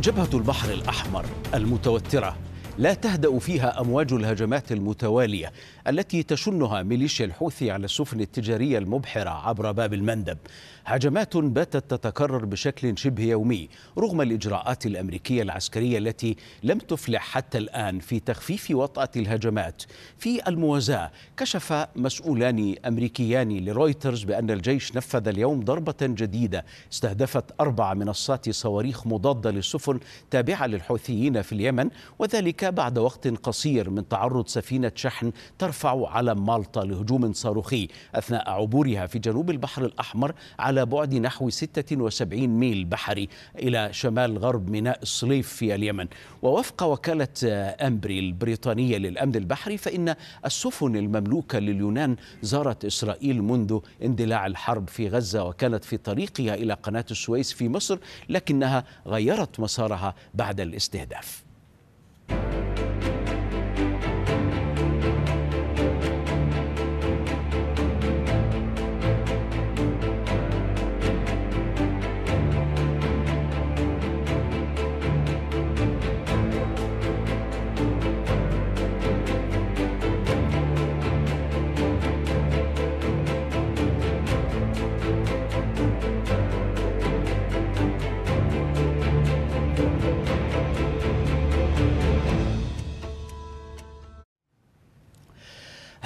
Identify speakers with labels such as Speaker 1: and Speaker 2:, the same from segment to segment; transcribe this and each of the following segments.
Speaker 1: جبهة البحر الأحمر المتوترة لا تهدأ فيها أمواج الهجمات المتوالية التي تشنها ميليشيا الحوثي على السفن التجارية المبحرة عبر باب المندب هجمات باتت تتكرر بشكل شبه يومي رغم الإجراءات الأمريكية العسكرية التي لم تفلح حتى الآن في تخفيف وطأة الهجمات في الموازاة كشف مسؤولان أمريكيان لرويترز بأن الجيش نفذ اليوم ضربة جديدة استهدفت أربع منصات صواريخ مضادة للسفن تابعة للحوثيين في اليمن وذلك بعد وقت قصير من تعرض سفينة شحن ترفع رفعوا على مالطا لهجوم صاروخي أثناء عبورها في جنوب البحر الأحمر على بعد نحو 76 ميل بحري إلى شمال غرب ميناء الصليف في اليمن ووفق وكالة أمبري البريطانية للأمن البحري فإن السفن المملوكة لليونان زارت إسرائيل منذ اندلاع الحرب في غزة وكانت في طريقها إلى قناة السويس في مصر لكنها غيرت مسارها بعد الاستهداف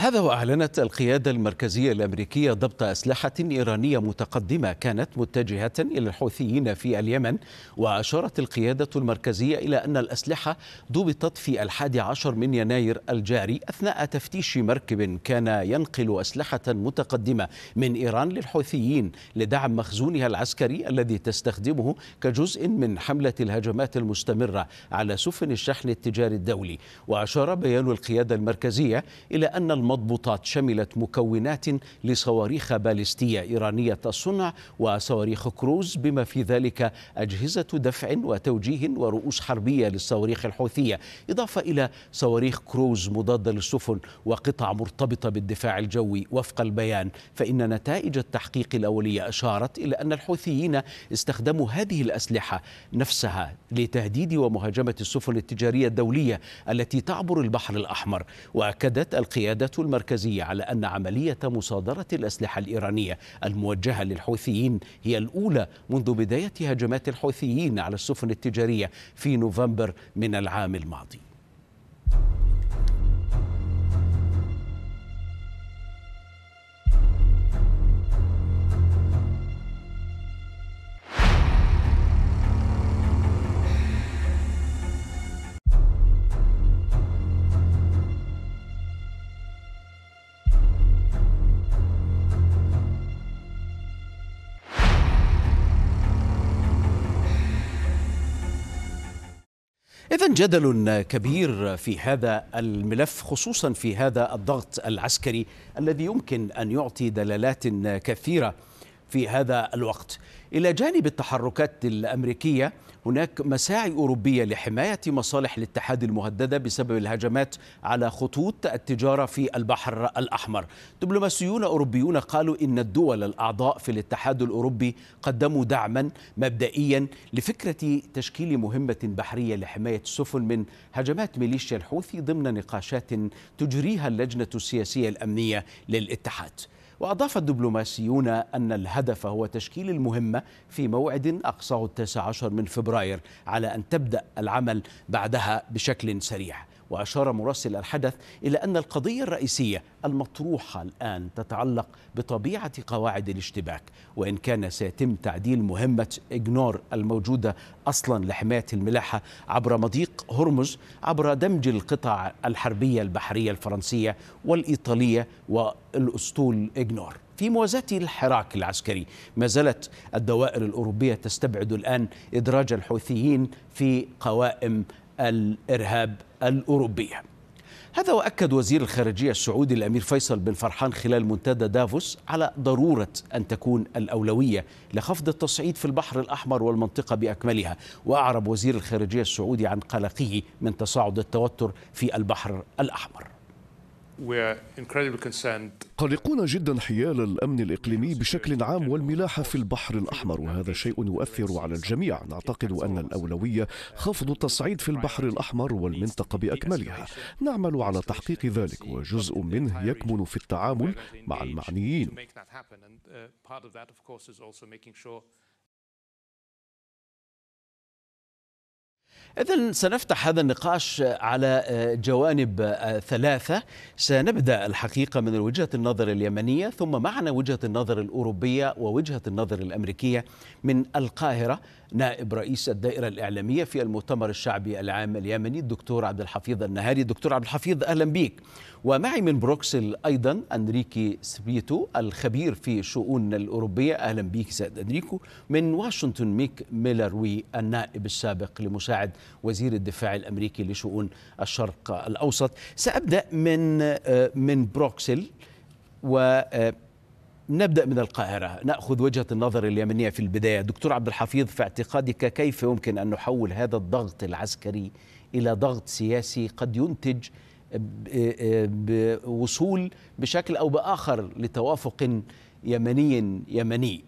Speaker 1: هذا وأعلنت القيادة المركزية الأمريكية ضبط أسلحة إيرانية متقدمة كانت متجهة إلى الحوثيين في اليمن وأشارت القيادة المركزية إلى أن الأسلحة ضبطت في الحادي عشر من يناير الجاري أثناء تفتيش مركب كان ينقل أسلحة متقدمة من إيران للحوثيين لدعم مخزونها العسكري الذي تستخدمه كجزء من حملة الهجمات المستمرة على سفن الشحن التجاري الدولي وأشار بيان القيادة المركزية إلى أن المنطقة مضبوطات شملت مكونات لصواريخ باليستية إيرانية الصنع وصواريخ كروز بما في ذلك أجهزة دفع وتوجيه ورؤوس حربية للصواريخ الحوثية إضافة إلى صواريخ كروز مضادة للسفن وقطع مرتبطة بالدفاع الجوي وفق البيان فإن نتائج التحقيق الأولية أشارت إلى أن الحوثيين استخدموا هذه الأسلحة نفسها لتهديد ومهاجمة السفن التجارية الدولية التي تعبر البحر الأحمر وأكدت القيادة المركزية على أن عملية مصادرة الأسلحة الإيرانية الموجهة للحوثيين هي الأولى منذ بداية هجمات الحوثيين على السفن التجارية في نوفمبر من العام الماضي جدل كبير في هذا الملف خصوصا في هذا الضغط العسكري الذي يمكن ان يعطي دلالات كثيره في هذا الوقت الى جانب التحركات الامريكيه هناك مساعي أوروبية لحماية مصالح الاتحاد المهددة بسبب الهجمات على خطوط التجارة في البحر الأحمر دبلوماسيون أوروبيون قالوا إن الدول الأعضاء في الاتحاد الأوروبي قدموا دعما مبدئيا لفكرة تشكيل مهمة بحرية لحماية السفن من هجمات ميليشيا الحوثي ضمن نقاشات تجريها اللجنة السياسية الأمنية للاتحاد وأضاف الدبلوماسيون أن الهدف هو تشكيل المهمة في موعد أقصاه التاسع عشر من فبراير على أن تبدأ العمل بعدها بشكل سريع وأشار مراسل الحدث إلى أن القضية الرئيسية المطروحة الآن تتعلق بطبيعة قواعد الاشتباك وإن كان سيتم تعديل مهمة إجنور الموجودة أصلا لحماية الملاحة عبر مضيق هرمز عبر دمج القطع الحربية البحرية الفرنسية والإيطالية والأسطول إجنور في موازاة الحراك العسكري ما زالت الدوائر الأوروبية تستبعد الآن إدراج الحوثيين في قوائم الإرهاب الأوروبية هذا وأكد وزير الخارجية السعودي الأمير فيصل بن فرحان خلال منتدى دافوس على ضرورة أن تكون الأولوية لخفض التصعيد في البحر الأحمر والمنطقة بأكملها وأعرب وزير الخارجية السعودي عن قلقه من تصاعد التوتر في البحر الأحمر قلقون جدا حيال الامن الاقليمي بشكل عام والملاحه في البحر الاحمر وهذا شيء يؤثر على الجميع نعتقد ان الاولويه خفض التصعيد في البحر الاحمر والمنطقه باكملها نعمل على تحقيق ذلك وجزء منه يكمن في التعامل مع المعنيين إذا سنفتح هذا النقاش على آه، جوانب آه، ثلاثة، سنبدأ الحقيقة من وجهة النظر اليمنية ثم معنا وجهة النظر الأوروبية ووجهة النظر الأمريكية من القاهرة نائب رئيس الدائرة الإعلامية في المؤتمر الشعبي العام اليمني الدكتور عبد الحفيظ النهاري دكتور عبد الحفيظ أهلا بك ومعي من بروكسل أيضا أنريكي سبيتو الخبير في شؤون الأوروبية أهلا بك سيد أنريكو من واشنطن ميك ميلروي النائب السابق لمساعد وزير الدفاع الأمريكي لشؤون الشرق الأوسط سأبدأ من آه، من بروكسل و آه، نبدأ من القاهرة نأخذ وجهة النظر اليمنية في البداية دكتور عبد الحفيظ في اعتقادك كيف يمكن أن نحول هذا الضغط العسكري إلى ضغط سياسي قد ينتج بوصول بشكل أو بآخر لتوافق يمني يمني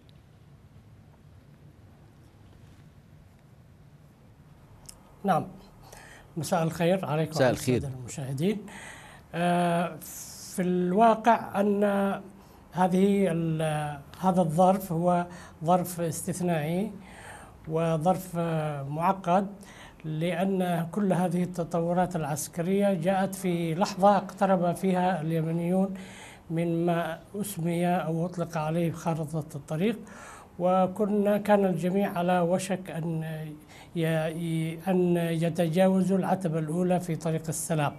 Speaker 2: نعم مساء الخير عليكم مساء الخير المشاهدين آه، في الواقع أن هذه هذا الظرف هو ظرف استثنائي وظرف معقد لأن كل هذه التطورات العسكرية جاءت في لحظة اقترب فيها اليمنيون مما أسمي أو أطلق عليه خارطة الطريق وكنا كان الجميع على وشك أن أن يتجاوزوا العتبة الأولى في طريق السلام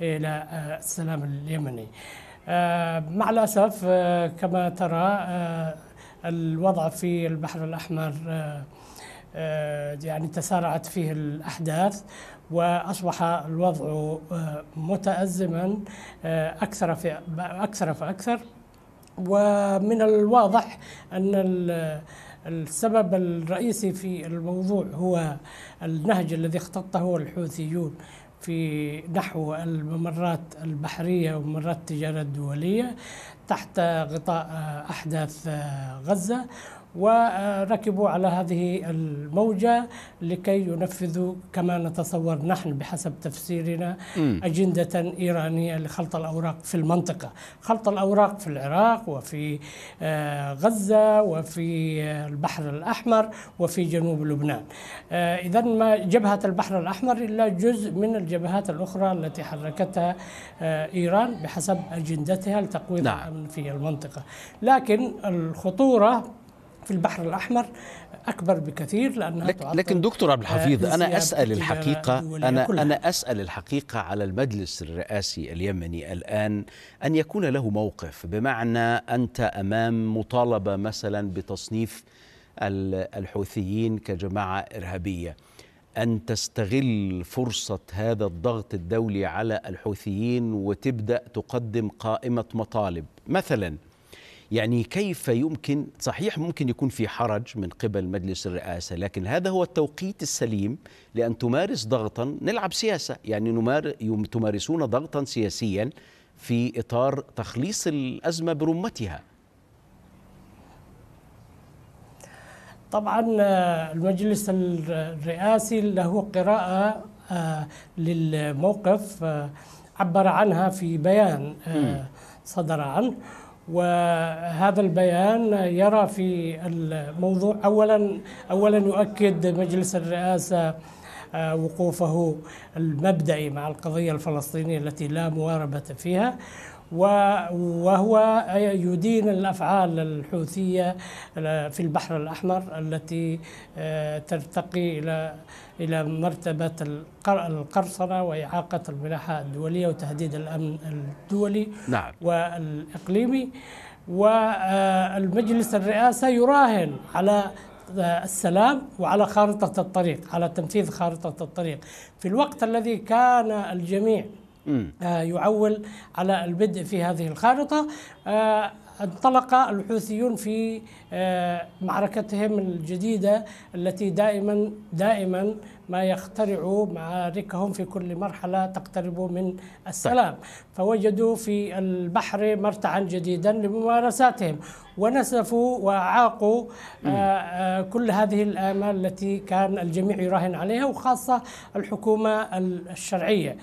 Speaker 2: إلى السلام اليمني آه، مع الأسف آه، كما ترى آه، الوضع في البحر الأحمر يعني تسارعت فيه الأحداث واصبح الوضع متازما اكثر في اكثر فاكثر ومن الواضح ان السبب الرئيسي في الموضوع هو النهج الذي اختطه الحوثيون في نحو الممرات البحرية وممرات التجارة الدولية تحت غطاء أحداث آه، غزة وركبوا على هذه الموجة لكي ينفذوا كما نتصور نحن بحسب تفسيرنا أجندة إيرانية لخلط الأوراق في المنطقة خلط الأوراق في العراق وفي آه، غزة وفي آه، البحر الأحمر وفي جنوب لبنان آه، إذا ما جبهة البحر الأحمر إلا جزء من الجبهات الأخرى التي حركتها إيران بحسب أجندتها لتقويض نعم. الأمن في المنطقة لكن الخطورة في البحر الأحمر أكبر بكثير لأنها لكن, لكن دكتور عبد الحفيظ آه، أنا أسأل الحقيقة أنا كلها. أنا
Speaker 1: أسأل الحقيقة على المجلس الرئاسي اليمني الآن أن يكون له موقف بمعنى أنت أمام مطالبة مثلا بتصنيف الحوثيين كجماعة إرهابية أن تستغل فرصة هذا الضغط الدولي على الحوثيين وتبدأ تقدم قائمة مطالب مثلاً يعني كيف يمكن صحيح ممكن يكون في حرج من قبل مجلس الرئاسة لكن هذا هو التوقيت السليم لأن تمارس ضغطا نلعب سياسة يعني نمار تمارسون ضغطا سياسيا في إطار تخليص الأزمة برمتها
Speaker 2: طبعا آه، المجلس الرئاسي له قراءة آه، للموقف آه، عبر عنها في بيان صدر عنه وهذا البيان يرى في الموضوع اولا اولا يؤكد مجلس الرئاسه آه، وقوفه المبدئي مع القضيه الفلسطينيه التي لا مواربه فيها وهو يدين الافعال الحوثيه في البحر الاحمر التي آه، ترتقي الى الى مرتبه القرصنه واعاقه الملاحه الدوليه وتهديد الامن الدولي نعم. والاقليمي والمجلس آه، الرئاسه يراهن على آه، السلام وعلى خارطه الطريق على تنفيذ خارطه الطريق في الوقت الذي كان الجميع آه، يعول على البدء في هذه الخارطة آه، انطلق الحوثيون في آه، معركتهم الجديدة التي دائما دائما ما يخترعوا معاركهم في كل مرحلة تقترب من السلام طيب. فوجدوا في البحر مرتعا جديدا لممارساتهم ونسفوا وعاقوا كل هذه الآمال التي كان الجميع يراهن عليها وخاصة الحكومة الشرعية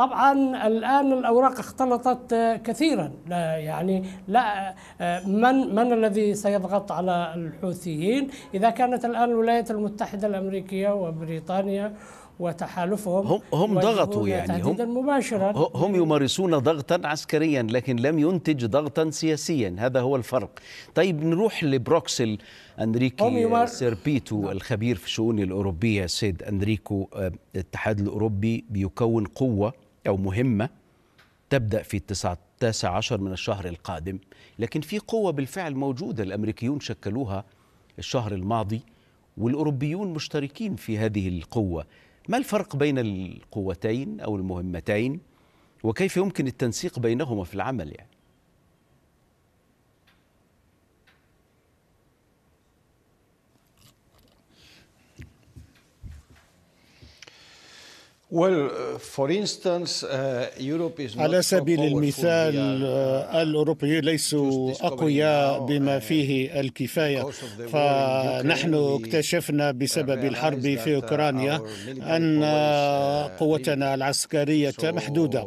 Speaker 2: طبعا الآن الأوراق اختلطت آه، كثيرا لا يعني لا آه، من من الذي سيضغط على الحوثيين إذا كانت الآن الولايات المتحدة الأمريكية وبريطانيا وتحالفهم هم, هم ضغطوا يعني هم مباشرا
Speaker 1: هم يمارسون ضغطا عسكريا لكن لم ينتج ضغطا سياسيا هذا هو الفرق طيب نروح لبروكسل أنريكي يمار... سيربيتو نعم. الخبير في الشؤون الأوروبية سيد أنريكو آه، الاتحاد الأوروبي بيكون قوة أو مهمة تبدأ في التسعة التاسع عشر من الشهر القادم لكن في قوة بالفعل موجودة الأمريكيون شكلوها الشهر الماضي والأوروبيون مشتركين في هذه القوة ما الفرق بين القوتين أو المهمتين وكيف يمكن التنسيق بينهما في العمل يعني؟
Speaker 3: Uh, uh, على سبيل المثال uh, الأوروبيون ليسوا أقوياء بما فيه الكفاية فنحن اكتشفنا بسبب الحرب في أوكرانيا أن قوتنا العسكرية محدودة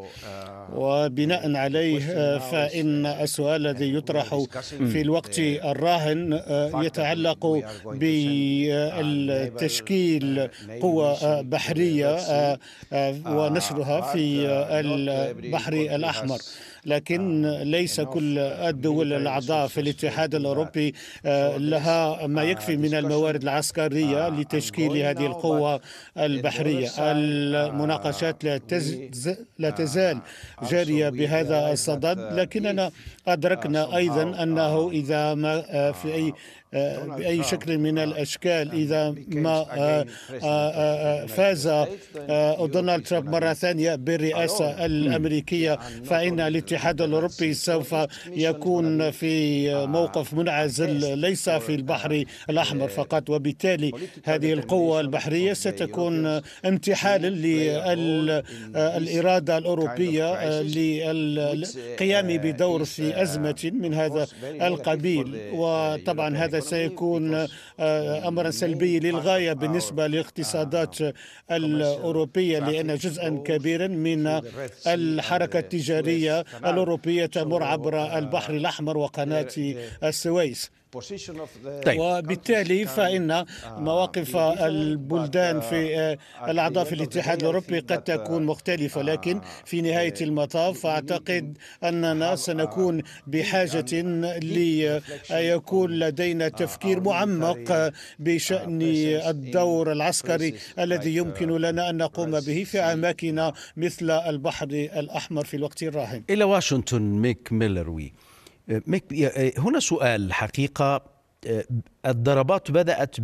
Speaker 3: وبناء mm. عليه فإن uh, السؤال الذي يطرح في الوقت الراهن uh، يتعلق بالتشكيل uh، قوة بحرية ونشرها في البحر الأحمر لكن آه، ليس كل الدول الأعضاء في الاتحاد الأوروبي آه، لها ما آه، يكفي من الموارد العسكرية لتشكيل هذه القوة البحرية المناقشات لا تزال جارية بهذا الصدد لكننا أدركنا أيضا أنه إذا ما في أي بأي شكل من الأشكال إذا ما فاز دونالد ترامب مرة ثانية بالرئاسة الأمريكية فإن الاتحاد الاتحاد الأوروبي سوف يكون في موقف منعزل ليس في البحر الأحمر فقط وبالتالي هذه القوة البحرية ستكون امتحانا للإرادة الأوروبية للقيام بدور في أزمة من هذا القبيل وطبعا هذا سيكون أمرا سلبيا للغاية بالنسبة لاقتصادات الأوروبية لأن جزءا كبيرا من الحركة التجارية الأوروبية تمر عبر البحر الأحمر وقناة إيه، إيه. السويس طيب. وبالتالي فإن آه. مواقف البلدان uh, في آه، الأعضاء في الاتحاد الأوروبي قد uh, تكون مختلفة آه، لكن في نهاية المطاف أعتقد أننا uh, سنكون بحاجة ليكون لدينا تفكير معمق بشأن الدور العسكري الذي يمكن لنا أن نقوم به في أماكن مثل البحر الأحمر في الوقت الراهن
Speaker 1: إلى واشنطن ميك ميلر وي أه، أه، هنا سؤال حقيقة أه، الضربات بدأت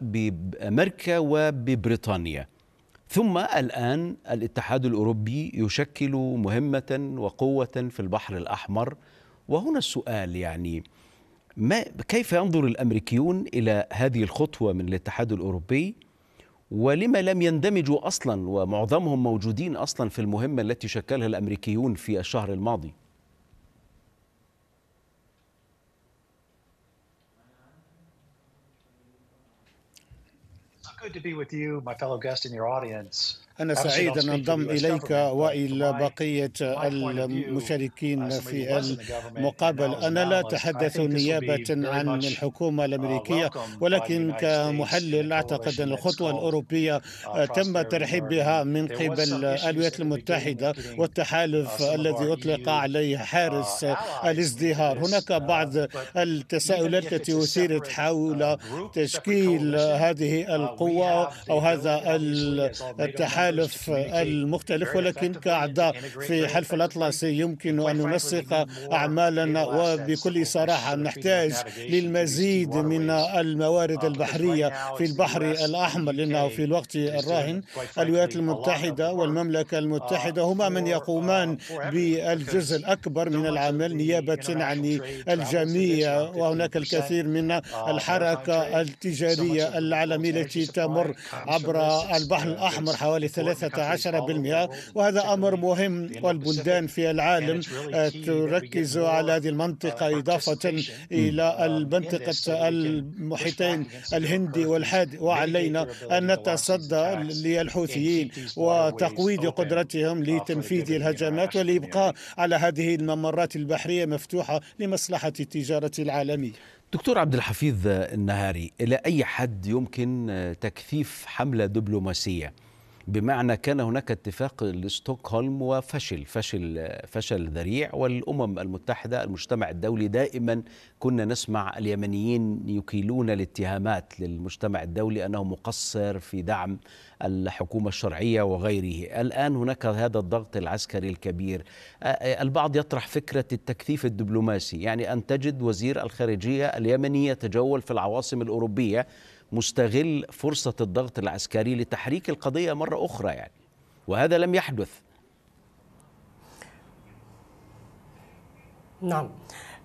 Speaker 1: بأمريكا وببريطانيا ثم الآن الاتحاد الأوروبي يشكل مهمة وقوة في البحر الأحمر وهنا السؤال يعني ما كيف ينظر الأمريكيون إلى هذه الخطوة من الاتحاد الأوروبي ولما لم يندمجوا أصلا ومعظمهم موجودين أصلا في المهمة التي شكلها الأمريكيون في الشهر الماضي
Speaker 3: good to be with you, my fellow guest, and your audience. أنا سعيد أن أنضم إليك وإلى بقية المشاركين في المقابل أنا لا أتحدث نيابة عن الحكومة uh, الأمريكية ولكن كمحلل أعتقد أن الخطوة الأوروبية uh, آه، تم الترحيب بها من قبل الولايات المتحدة والتحالف uh, الذي أطلق عليه حارس الازدهار هناك بعض التساؤلات التي أثيرت حول تشكيل هذه القوة أو هذا التحالف المختلف المختلف ولكن كأعضاء في حلف الأطلسي يمكن أن ننسق أعمالنا وبكل صراحة نحتاج للمزيد من الموارد البحرية في البحر الأحمر لأنه في الوقت الراهن الولايات المتحدة والمملكة المتحدة هما من يقومان بالجزء الأكبر من العمل نيابة عن الجميع وهناك الكثير من الحركة التجارية العالمية التي تمر عبر البحر الأحمر حوالي 13% وهذا أمر مهم والبلدان في العالم آه، تركز على هذه uh, المنطقة إضافة um, إلى المنطقة المحيطين الهندي والحادي وعلينا أن نتصدى للحوثيين وتقويض قدرتهم لتنفيذ الهجمات والإبقاء على
Speaker 1: هذه الممرات البحرية مفتوحة لمصلحة التجارة العالمية دكتور عبد الحفيظ النهاري إلى أي حد يمكن تكثيف حملة دبلوماسية بمعنى كان هناك اتفاق لستوكهولم وفشل فشل فشل ذريع والامم المتحده المجتمع الدولي دائما كنا نسمع اليمنيين يكيلون الاتهامات للمجتمع الدولي انه مقصر في دعم الحكومه الشرعيه وغيره الان هناك هذا الضغط العسكري الكبير البعض يطرح فكره التكثيف الدبلوماسي يعني ان تجد وزير الخارجيه اليمني يتجول في العواصم الاوروبيه مستغل فرصة الضغط العسكري لتحريك القضية مرة أخرى يعني وهذا لم يحدث
Speaker 2: نعم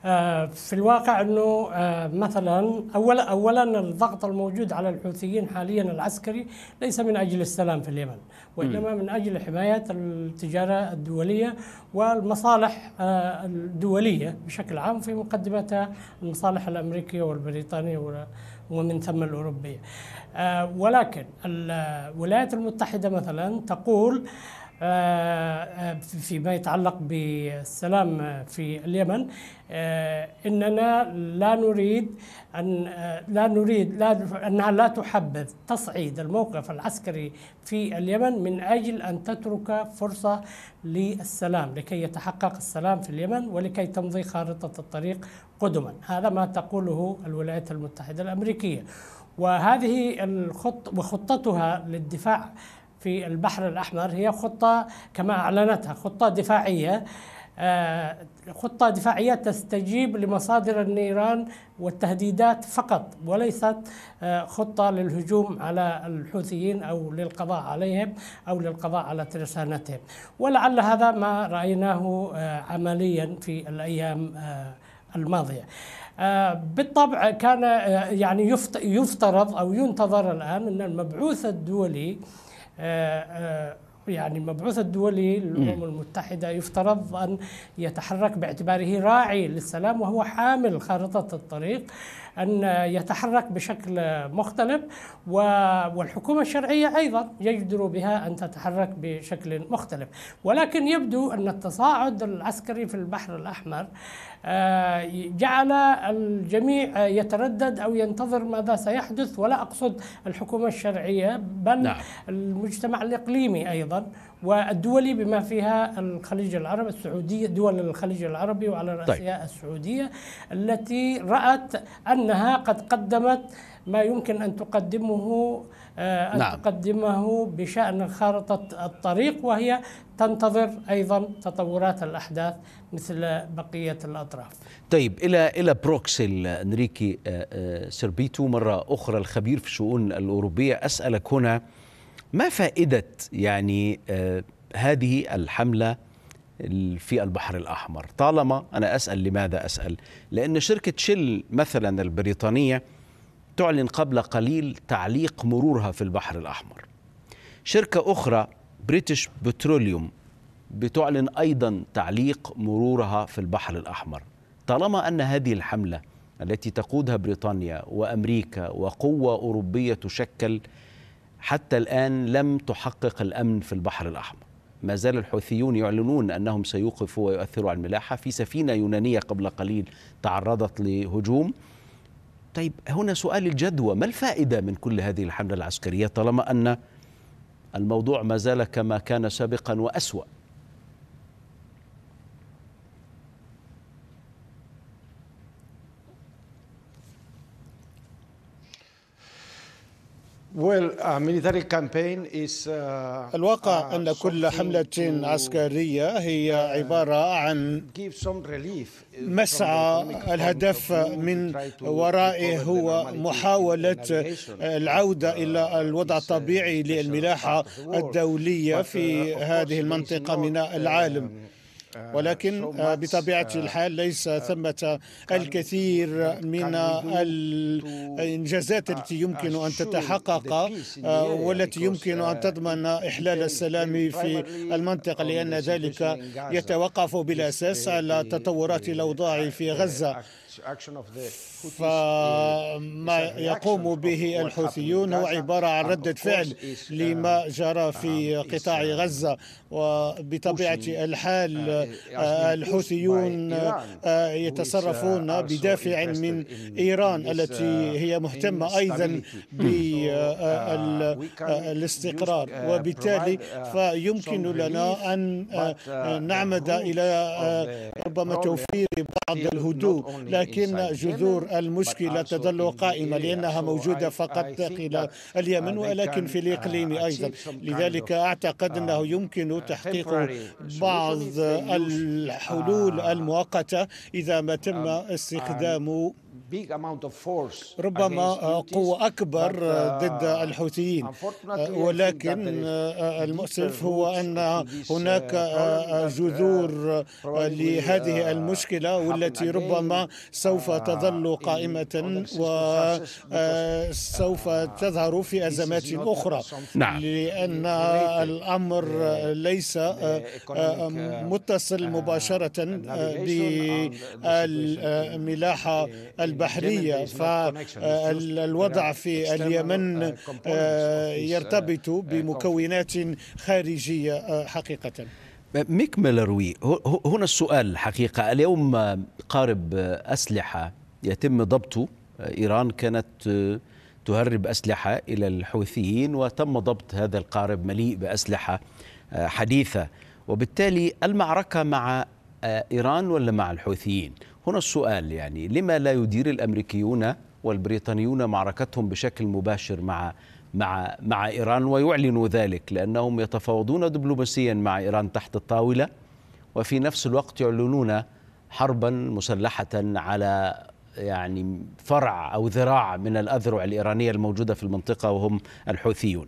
Speaker 2: آه، في الواقع انه آه، مثلا اولا اولا الضغط الموجود على الحوثيين حاليا العسكري ليس من اجل السلام في اليمن وانما من اجل حمايه التجاره الدوليه والمصالح آه، الدوليه بشكل عام في مقدمتها المصالح الامريكيه والبريطانيه ومن ثم الأوروبية آه، ولكن الولايات المتحدة مثلا تقول آه، آه، فيما يتعلق بالسلام آه، في اليمن اننا لا نريد ان لا نريد لا انها لا تحبذ تصعيد الموقف العسكري في اليمن من اجل ان تترك فرصه للسلام لكي يتحقق السلام في اليمن ولكي تمضي خارطه الطريق قدما هذا ما تقوله الولايات المتحده الامريكيه وهذه الخط وخطتها للدفاع في البحر الأحمر هي خطة كما أعلنتها خطة دفاعية آه، خطة دفاعية تستجيب لمصادر النيران والتهديدات فقط وليست آه، خطة للهجوم على الحوثيين أو للقضاء عليهم أو للقضاء على ترسانتهم ولعل هذا ما رأيناه آه، عمليا في الأيام الماضية بالطبع كان يعني يفترض أو ينتظر الآن أن المبعوث الدولي آه، آه، يعني مبعوث الدولي للأمم المتحدة يفترض أن يتحرك باعتباره راعي للسلام وهو حامل خارطة الطريق أن يتحرك بشكل مختلف والحكومة الشرعية أيضا يجدر بها أن تتحرك بشكل مختلف ولكن يبدو أن التصاعد العسكري في البحر الأحمر آه، جعل الجميع يتردد أو ينتظر ماذا سيحدث ولا أقصد الحكومة الشرعية بل نعم. المجتمع الإقليمي أيضا والدولي بما فيها الخليج العربي السعودية دول الخليج العربي وعلى طيب. رأسها طيب. السعودية التي رأت أنها قد قدمت ما يمكن أن تقدمه أن آه، نعم. تقدمه بشأن خارطة الطريق وهي تنتظر أيضا تطورات الأحداث مثل بقية الأطراف
Speaker 1: طيب إلى إلى بروكسل أنريكي آه، آه، سيربيتو مرة أخرى الخبير في الشؤون الأوروبية أسألك هنا ما فائدة يعني هذه الحملة في البحر الأحمر طالما أنا أسأل لماذا أسأل لأن شركة شل مثلا البريطانية تعلن قبل قليل تعليق مرورها في البحر الأحمر شركة أخرى بريتش بتروليوم بتعلن أيضا تعليق مرورها في البحر الأحمر طالما أن هذه الحملة التي تقودها بريطانيا وأمريكا وقوة أوروبية تشكل حتى الآن لم تحقق الأمن في البحر الأحمر ما زال الحوثيون يعلنون أنهم سيوقفوا ويؤثروا على الملاحة في سفينة يونانية قبل قليل تعرضت لهجوم طيب هنا سؤال الجدوى ما الفائدة من كل هذه الحملة العسكرية طالما أن الموضوع ما زال كما كان سابقا وأسوأ
Speaker 3: Uh, الواقع uh, أن كل حملة uh, عسكرية هي عبارة عن مسعى الهدف من ورائه هو محاولة العودة إلى الوضع الطبيعي للملاحة الدولية في هذه المنطقة من العالم آه، ولكن آه، بطبيعة آه، الحال ليس ثمة الكثير من الإنجازات التي يمكن أن تتحقق والتي يمكن أن تضمن إحلال السلام في المنطقة لأن ذلك يتوقف بالأساس على تطورات الأوضاع uh, في uh, غزة uh, فما uh, يقوم به الحوثيون هو عبارة عن ردة فعل uh, لما جرى um, في uh, قطاع غزة وبطبيعة الحال الحوثيون يتصرفون بدافع من إيران التي هي مهتمة أيضا بالاستقرار وبالتالي فيمكن لنا أن نعمد إلى ربما توفير بعض الهدوء لكن لكن جذور المشكلة تظل قائمة لأنها موجودة فقط داخل uh, اليمن ولكن في uh, الإقليم أيضا لذلك أعتقد أنه um, يمكن uh, تحقيق بعض الحلول المؤقتة إذا ما تم um, استخدام ربما قوة أكبر uh, ضد الحوثيين uh, ولكن uh, المؤسف هو أن هناك جذور لهذه المشكلة والتي ربما سوف تظل قائمة وسوف تظهر في أزمات أخرى نعم. لأن الأمر ليس متصل مباشرة بالملاحة البحرية فالوضع في اليمن uh, آه، يرتبط uh, uh, بمكونات خارجية آه، حقيقة
Speaker 1: ميك ميلروي هنا السؤال الحقيقة اليوم آه، قارب أسلحة يتم ضبطه إيران كانت تهرب أسلحة إلى الحوثيين وتم ضبط هذا القارب مليء بأسلحة حديثة وبالتالي المعركة مع إيران ولا مع الحوثيين هنا السؤال يعني لما لا يدير الامريكيون والبريطانيون معركتهم بشكل مباشر مع مع مع ايران ويعلنوا ذلك لانهم يتفاوضون دبلوماسيا مع ايران تحت الطاوله وفي نفس الوقت يعلنون حربا مسلحه على يعني فرع او ذراع من الاذرع الايرانيه الموجوده في المنطقه وهم الحوثيون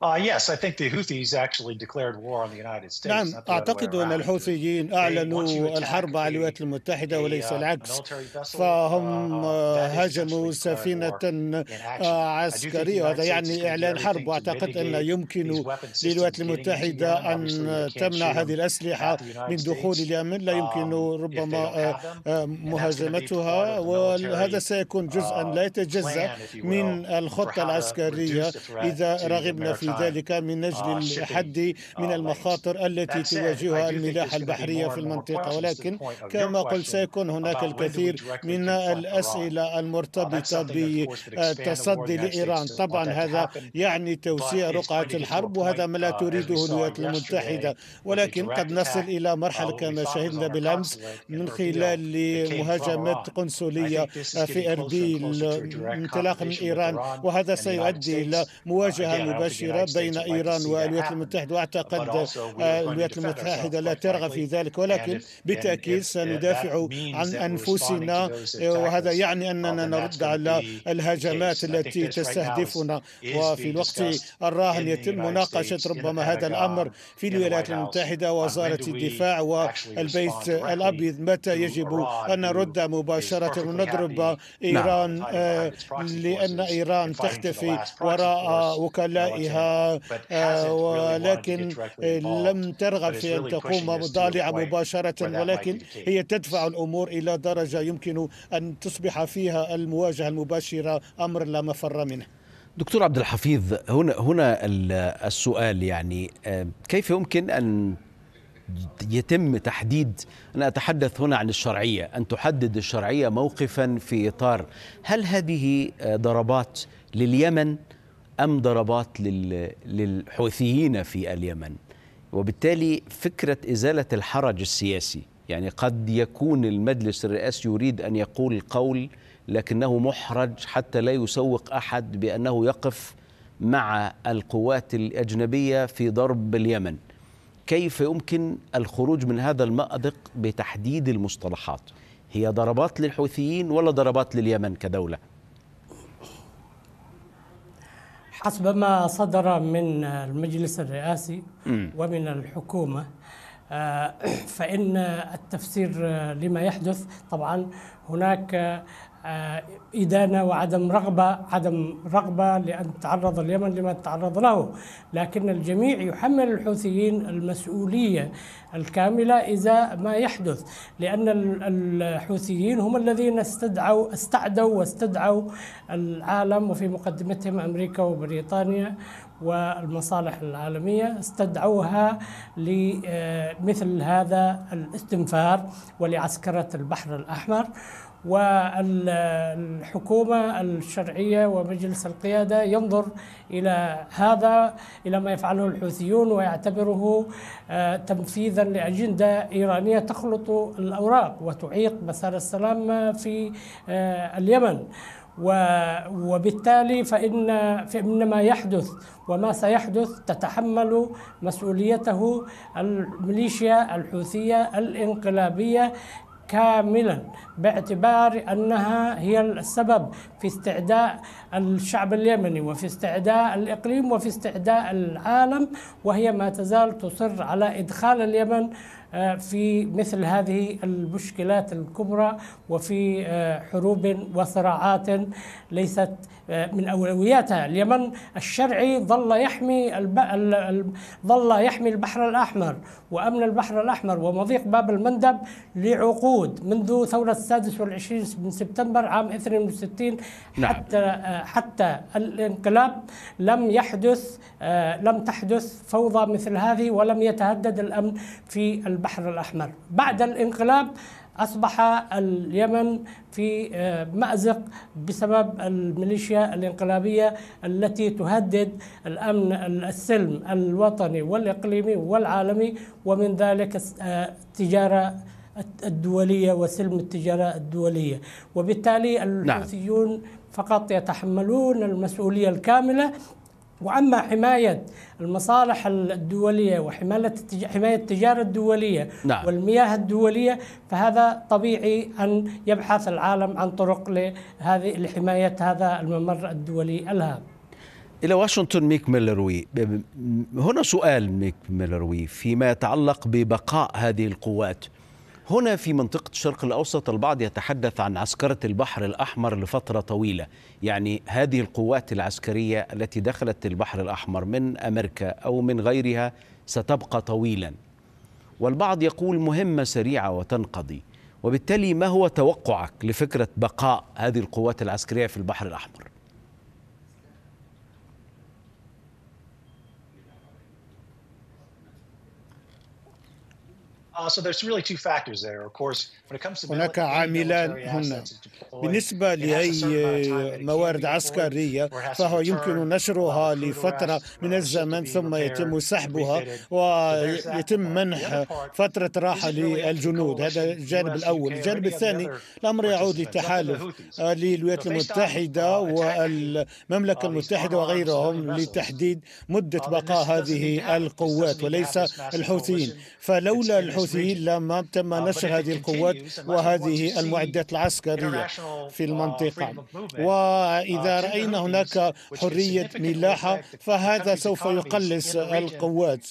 Speaker 3: Uh, yes, I think the Houthis actually declared war on the United States. نعم أعتقد أن الحوثيين أعلنوا الحرب على الولايات المتحدة وليس uh, العكس فهم uh, هاجموا آه، سفينة آه، عسكرية وهذا يعني إعلان حرب وأعتقد أن يمكن للولايات المتحدة أن تمنع هذه الأسلحة من دخول اليمن لا يمكن um, ربما آه، مهاجمتها وهذا سيكون جزءا لا يتجزأ من الخطة العسكرية إذا رغبنا في في ذلك من اجل الحد آه، من آه، المخاطر التي تواجهها الملاحه البحريه في المنطقه ولكن كما قلت سيكون هناك الكثير من الاسئله المرتبطه بالتصدي لايران طبعا هذا يعني توسيع رقعه الحرب وهذا ما لا uh, تريده الولايات المتحده ولكن قد نصل الى مرحله uh, كما شهدنا بالامس من خلال مهاجمات قنصليه في اربيل انطلاقا من ايران وهذا سيؤدي الى مواجهه مباشره الحرب بين إيران والولايات المتحدة وأعتقد الولايات المتحدة لا ترغب في ذلك ولكن بالتأكيد uh, سندافع عن أنفسنا آه، وهذا يعني أننا نرد على الهجمات التي تستهدفنا وفي الوقت الراهن يتم مناقشة ربما هذا الأمر في الولايات المتحدة uh, وزارة الدفاع والبيت الأبيض متى يجب أن نرد مباشرة ونضرب إيران آه، لأن إيران تختفي وراء وكلائها آه، ولكن لم ترغب في أن تقوم بضالع مباشرة ولكن هي تدفع الأمور إلى درجة يمكن أن تصبح فيها المواجهة المباشرة أمر لا مفر منه
Speaker 1: دكتور عبد الحفيظ هنا هنا السؤال يعني آه، كيف يمكن ان يتم تحديد انا اتحدث هنا عن الشرعيه ان تحدد الشرعيه موقفا في اطار هل هذه آه، ضربات لليمن أم ضربات للحوثيين في اليمن وبالتالي فكرة إزالة الحرج السياسي يعني قد يكون المجلس الرئاسي يريد أن يقول القول لكنه محرج حتى لا يسوق أحد بأنه يقف مع القوات الأجنبية في ضرب اليمن كيف يمكن الخروج من هذا المأزق بتحديد المصطلحات هي ضربات للحوثيين ولا ضربات لليمن كدولة
Speaker 2: حسب ما صدر من المجلس الرئاسي ومن الحكومة آه، فإن التفسير لما يحدث طبعا هناك آه، إدانة وعدم رغبة عدم رغبة لأن تعرض اليمن لما تعرض له لكن الجميع يحمل الحوثيين المسؤولية الكاملة إذا ما يحدث لأن الحوثيين هم الذين استدعوا استعدوا واستدعوا العالم وفي مقدمتهم أمريكا وبريطانيا والمصالح العالمية استدعوها لمثل هذا الاستنفار ولعسكرة البحر الأحمر والحكومة الشرعية ومجلس القيادة ينظر إلى هذا إلى ما يفعله الحوثيون ويعتبره آه، تنفيذا لأجندة إيرانية تخلط الأوراق وتعيق مسار السلام في آه، اليمن وبالتالي فإن فإن ما يحدث وما سيحدث تتحمل مسؤوليته الميليشيا الحوثية الانقلابية كاملا باعتبار انها هي السبب في استعداء الشعب اليمني وفي استعداء الاقليم وفي استعداء العالم وهي ما تزال تصر على ادخال اليمن آه، في مثل هذه المشكلات الكبرى وفي آه، حروب وصراعات ليست آه، من اولوياتها، اليمن الشرعي ظل يحمي الب... ال... ظل يحمي البحر الاحمر وامن البحر الاحمر ومضيق باب المندب لعقود منذ ثوره 26 من سبتمبر عام 62 نعم. حتى حتى الانقلاب لم يحدث لم تحدث فوضى مثل هذه ولم يتهدد الامن في البحر الأحمر بعد الانقلاب أصبح اليمن في آه، مأزق بسبب الميليشيا الانقلابية التي تهدد الأمن السلم الوطني والإقليمي والعالمي ومن ذلك آه، التجارة الدولية وسلم التجارة الدولية وبالتالي الحوثيون نعم. فقط يتحملون المسؤولية الكاملة واما حمايه المصالح الدوليه وحمايه حمايه التجاره الدوليه نعم. والمياه الدوليه فهذا طبيعي ان يبحث العالم عن طرق لهذه لحمايه هذا الممر الدولي الهام.
Speaker 1: الى واشنطن ميك ميلروي هنا سؤال ميك ميلروي فيما يتعلق ببقاء هذه القوات هنا في منطقة الشرق الأوسط البعض يتحدث عن عسكرة البحر الأحمر لفترة طويلة يعني هذه القوات العسكرية التي دخلت البحر الأحمر من أمريكا أو من غيرها ستبقى طويلا والبعض يقول مهمة سريعة وتنقضي وبالتالي ما هو توقعك لفكرة بقاء هذه القوات العسكرية في البحر الأحمر؟
Speaker 3: هناك عاملان هنا بالنسبة لأي موارد عسكرية فهو يمكن uh, نشرها لفترة من uh, الزمن ثم يتم سحبها ويتم منح فترة راحة للجنود هذا الجانب الأول الجانب الثاني الأمر يعود uh, للتحالف آه، للولايات المتحدة والمملكة المتحدة وغيرهم لتحديد مدة بقاء هذه القوات وليس الحوثيين فلولا الحوثيين الحوثي لما تم uh, نشر هذه القوات وهذه المعدات العسكرية في uh, المنطقة وإذا uh, رأينا هناك حرية ملاحة فهذا سوف يقلص القوات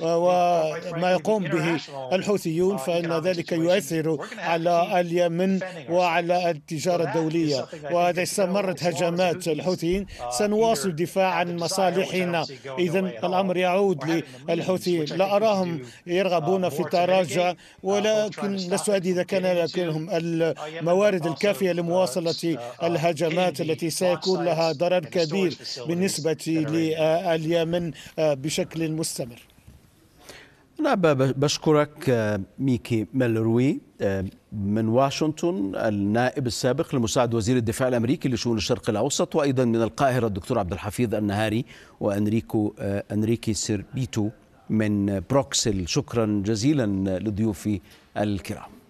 Speaker 3: وما يقوم به الحوثيون فإن ذلك يؤثر على اليمن وعلى التجارة الدولية وإذا استمرت هجمات الحوثيين سنواصل الدفاع عن مصالحنا إذا الأمر oh, يعود للحوثيين لا أراهم يرغبون في تراجع درجة آه، ولكن لست أدري إذا كان لكنهم الموارد الكافية لمواصلة uh, الهجمات التي سيكون لها ضرر كبير بالنسبة لليمن آه، بشكل مستمر
Speaker 1: أنا بشكرك آه، ميكي ملروي من واشنطن النائب السابق لمساعد وزير الدفاع الامريكي لشؤون الشرق الاوسط وايضا من القاهره الدكتور عبد الحفيظ النهاري وانريكو انريكي سيربيتو من بروكسل شكرا جزيلا لضيوفي الكرام